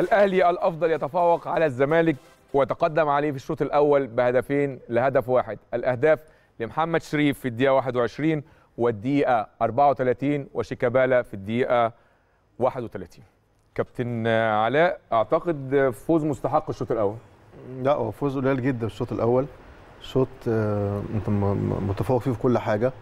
الأهلي الأفضل يتفوق على الزمالك وتقدم عليه في الشوط الأول بهدفين لهدف واحد الأهداف لمحمد شريف في الدقيقة 21 والدقيقة 34 وشيكابالا في الدقيقة 31 كابتن علاء أعتقد فوز مستحق الشوط الأول لا هو فوز قليل جدا الشوط الأول شوط آه، انت متفوق فيه في كل حاجة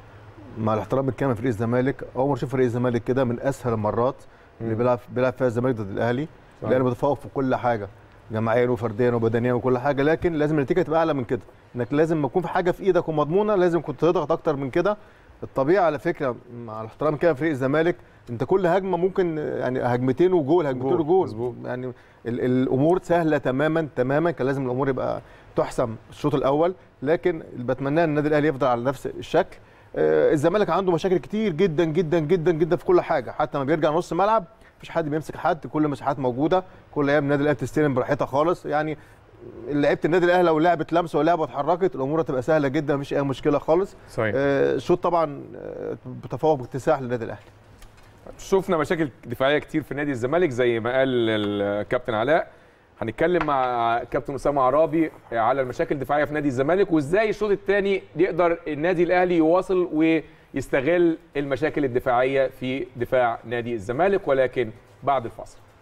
مع الاحترام الكامل فريق الزمالك أول ما اشوف فريق الزمالك كده من أسهل المرات اللي بيلعب بيلعب فيها الزمالك ضد الأهلي لان متفوق في كل حاجه جماعيا وفرديا وبدنيا وكل حاجه لكن لازم النتيجه تبقى اعلى من كده انك لازم ما يكون في حاجه في ايدك ومضمونه لازم كنت تضغط اكتر من كده الطبيعي على فكره مع الاحترام كده فريق الزمالك انت كل هجمه ممكن يعني هجمتين وجول هجمتين وجول يعني ال الامور سهله تماما تماما كان لازم الامور يبقى تحسم الشوط الاول لكن بتمنى ان النادي الاهلي يفضل على نفس الشكل آه الزمالك عنده مشاكل كتير جدا جدا جدا جدا في كل حاجه حتى ما بيرجع نص ملعب مفيش حد بيمسك حد كل المساحات موجوده كل ايام النادي الاهلي تستلم براحتها خالص يعني لعيبه النادي الاهلي لو لعبت لمسه ولعبه اتحركت الامور هتبقى سهله جدا مفيش اي مشكله خالص صحيح آه طبعا آه، بتفوق باكتساح للنادي الاهلي شفنا مشاكل دفاعيه كتير في نادي الزمالك زي ما قال الكابتن علاء هنتكلم مع كابتن اسامه عرابي على المشاكل الدفاعيه في نادي الزمالك وازاي الشوط الثاني يقدر النادي الاهلي يواصل و يستغل المشاكل الدفاعيه في دفاع نادي الزمالك ولكن بعد الفاصل